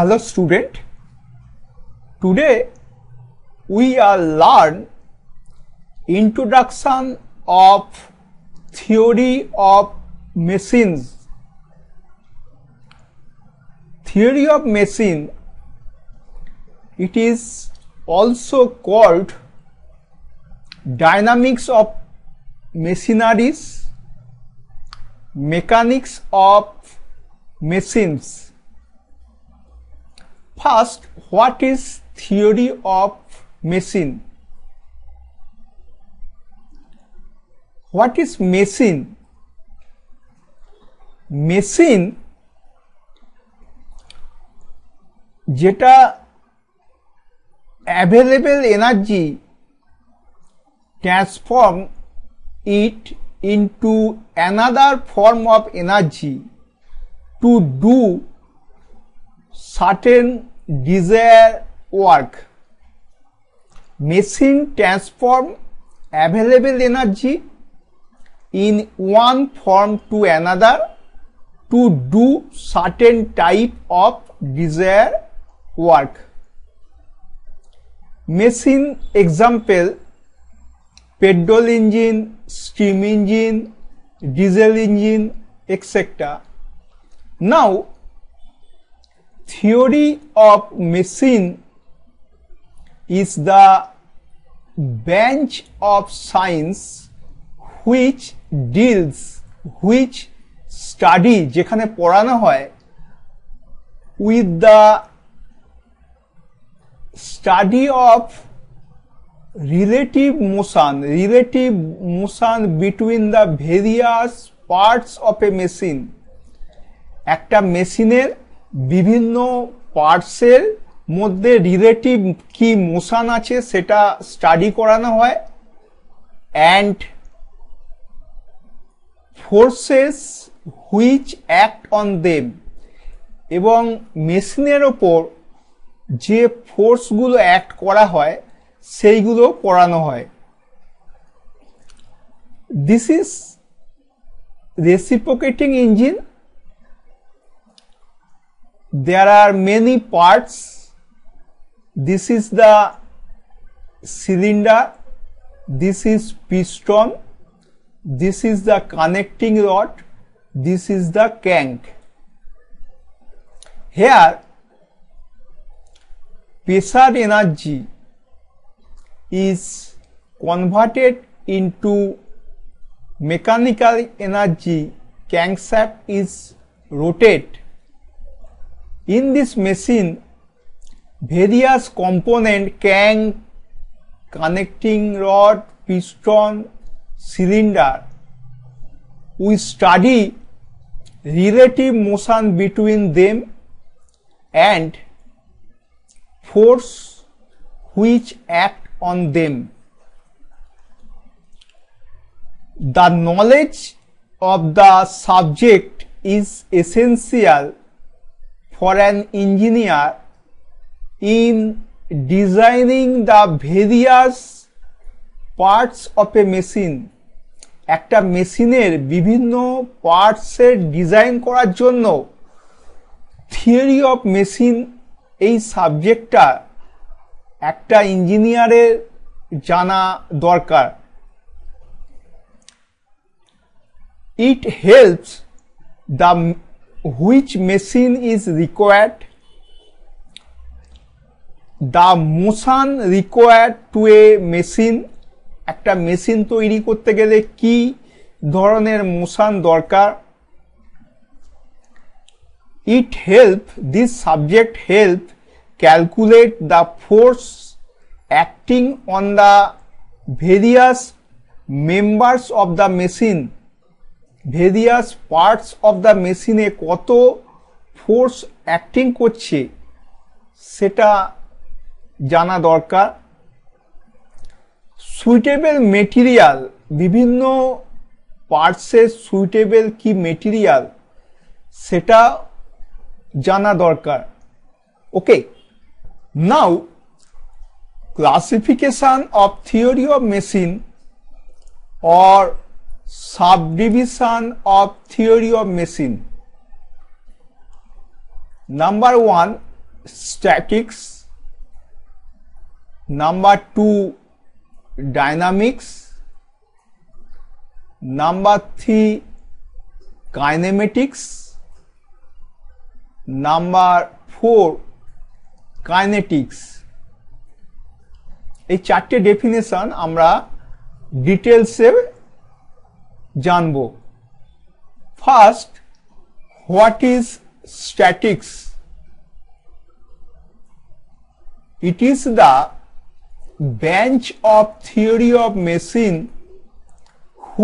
hello student today we are learn introduction of theory of machines theory of machine it is also called dynamics of machineries mechanics of machines first what is theory of machine what is machine machine jeta available energy transform it into another form of energy to do certain desired work. Machine transform available energy in one form to another to do certain type of desired work. Machine example petrol engine, steam engine, diesel engine, etc. Now theory of machine is the branch of science which deals which study যেখানে পড়ানো হয় with the study of relative motion relative motion between the various parts of a machine একটা মেশিনের বিভিন্ন পার্টসের মধ্যে relative কি motion আছে সেটা স্টাডি করানো হয় and forces which act on them এবং মেশিনের ওপর যে ফোর্সগুলো অ্যাক্ট করা হয় সেইগুলো পড়ানো হয় this is reciprocating engine there are many parts this is the cylinder this is piston this is the connecting rod this is the crank here pressure energy is converted into mechanical energy crankshaft is rotated in this machine, various component can connecting rod, piston, cylinder. We study relative motion between them and force which act on them. The knowledge of the subject is essential for an engineer in designing the various parts of a machine একটা মেশিনের বিভিন্ন পার্টসের design করার জন্য theory of machine এই সাবজেক্টটা একটা ইঞ্জিনিয়ারের জানা দরকার it helps the which machine is required the motion required to a machine একটা মেশিন তৈরি করতে গেলে কি ধরনের মোশান দরকার it help this subject help calculate the force acting on the various members of the machine various parts of the মেশিনে কত force acting করছে সেটা জানা দরকার সুইটেবল মেটেরিয়াল বিভিন্ন পার্টসের সুইটেবল কি মেটেরিয়াল সেটা জানা দরকার okay now classification of theory of machine or subdivision of theory of machine number one statics number two dynamics number three kinematics number four kinetics এই চারটে ডেফিনেশন আমরা ডিটেলসে জানব first what is statics it is the branch of theory of machine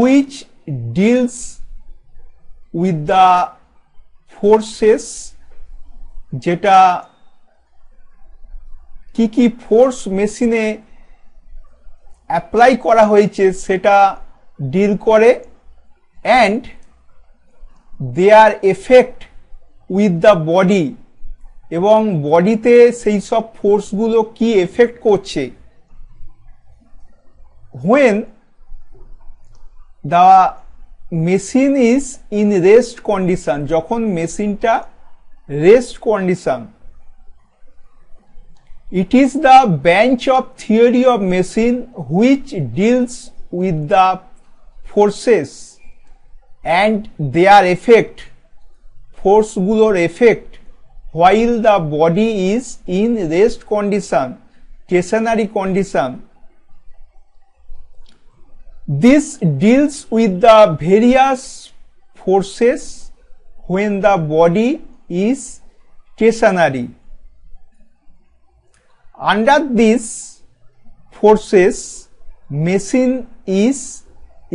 which deals with the forces যেটা কি কি force মেশিনে apply করা হয়েছে সেটা ডিল করে and their effect with the body এবং বডিতে সেই সব ফোর্সগুলো কি এফেক্ট করছে when the machine is in rest condition যখন মেশিনটা rest condition it is the branch of theory of machine which deals with the forces and their effect force গুলোর effect while the body is in rest condition stationary condition this deals with the various forces when the body is stationary under these forces machine is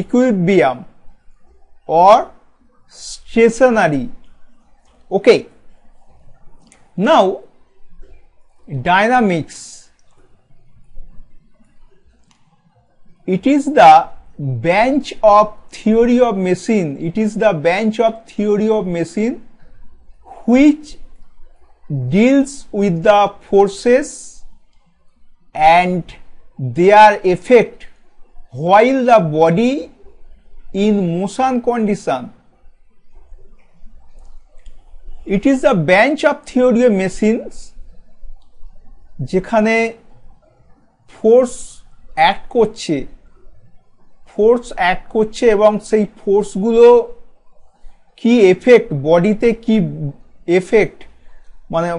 equilibrium or stationary okay now dynamics it is the branch of theory of machine it is the branch of theory of machine which deals with the forces and their effect while the body in motion condition. It is a bench of theory of machines যেখানে force act করছে force act করছে এবং সেই ফোর্সগুলো কি effect বডিতে কি effect মানে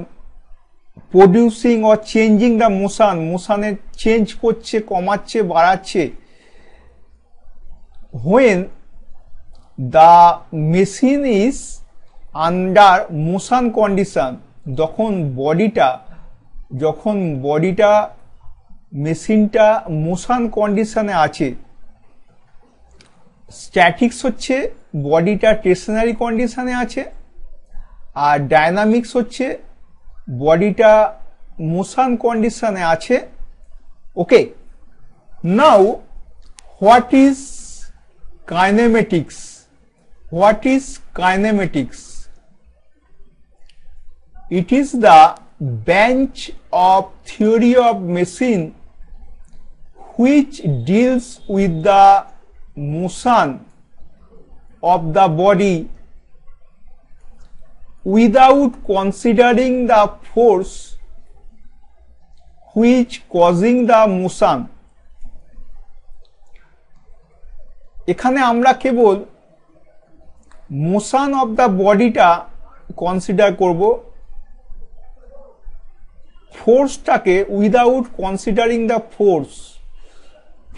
producing or changing the motion মোশানে চেঞ্জ করছে কমাচ্ছে বাড়াচ্ছে when the machine is under motion condition যখন বডিটা যখন বডিটা মেশিনটা মোশন কন্ডিশনে আছে স্ট্যাটিক্স হচ্ছে বডিটা স্টেশনারি কন্ডিশনে আছে আর ডায়নামিক্স হচ্ছে বডিটা মোশন কন্ডিশনে আছে okay now what is kinematics. What is kinematics? It is the branch of theory of machine which deals with the motion of the body without considering the force which causing the motion. এখানে আমরা কেবল motion of the বডিটা consider করব ফোর্সটাকে without considering the force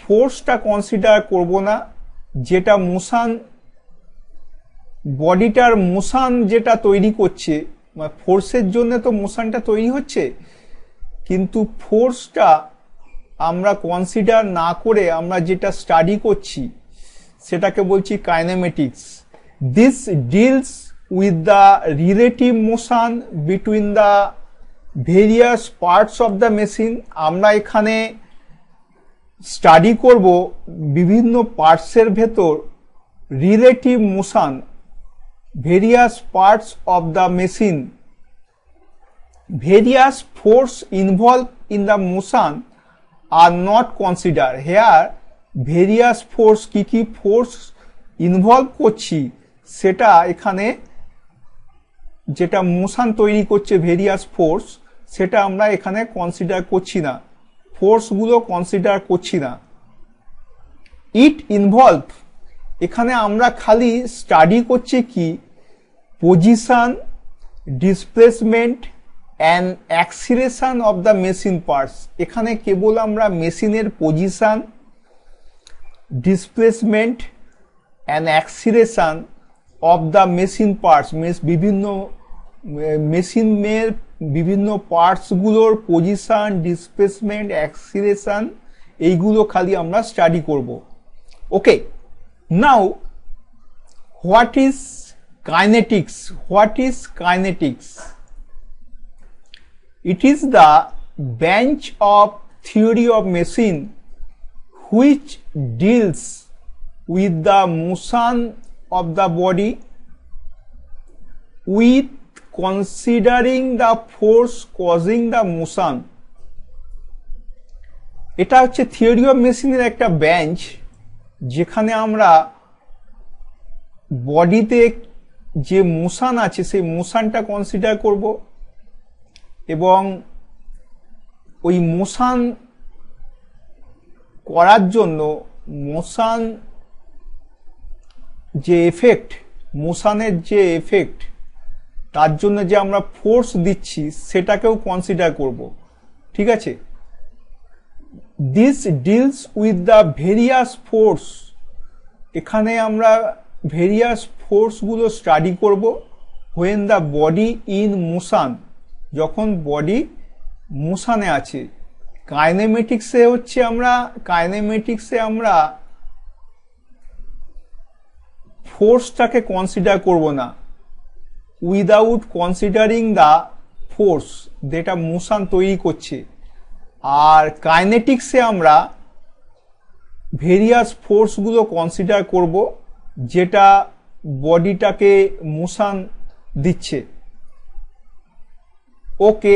ফোর্সটা consider করব না যেটা মোশান বডিটার মোশান যেটা তৈরি করছে মানে ফোর্সের জন্য তো মোশানটা তৈরি হচ্ছে কিন্তু ফোর্সটা আমরা কনসিডার না করে আমরা যেটা স্টাডি করছি সেটাকে বলছি kinematics this deals with the relative motion between the various parts of the machine আমরা এখানে স্টাডি করব বিভিন্ন পার্টসের ভেতর relative motion various parts of the machine various force involve in the motion are not consider here various force কি কি force involve করছি সেটা এখানে যেটা মোশান তৈরি করছে ভেরিয়াস ফোর্স সেটা আমরা এখানে কনসিডার করছি না ফোর্সগুলো কনসিডার করছি না ইট ইনভলভ এখানে আমরা খালি স্টাডি করছি কি position displacement and acceleration of the machine parts এখানে কেবল আমরা মেশিনের position displacement and acceleration of the machine parts মেস বিভিন্ন মেশিনের বিভিন্ন পার্টসগুলোর পজিশান ডিসপ্লেসমেন্ট অ্যাক্সিলেশান এইগুলো খালি আমরা স্টাডি করব okay now what is kinetics what is kinetics it is the branch of theory of machine which deals with the motion of the body with considering the force causing the motion এটা হচ্ছে theory of মেশিনের একটা bench যেখানে আমরা বডিতে যে motion আছে সেই মোশানটা কনসিডার করব এবং ওই মোশান করার জন্য মোশান যে এফেক্ট মোশানের যে এফেক্ট তার জন্য যে আমরা ফোর্স দিচ্ছি সেটাকেও কনসিডার করব ঠিক আছে this deals with the various force এখানে আমরা ভেরিয়াস ফোর্সগুলো স্টাডি করব when the body in motion যখন বডি মোশানে আছে কাইনেমেটিক্সে হচ্ছে আমরা কাইনেমেটিক্সে আমরা ফোর্সটাকে কনসিডার করব না উইদাউট কনসিডারিং দ্য ফোর্স যেটা মোশান তৈরি করছে আর কাইনেটিক্সে আমরা ভেরিয়াস ফোর্সগুলো কনসিডার করব যেটা বডিটাকে মোশান দিচ্ছে ওকে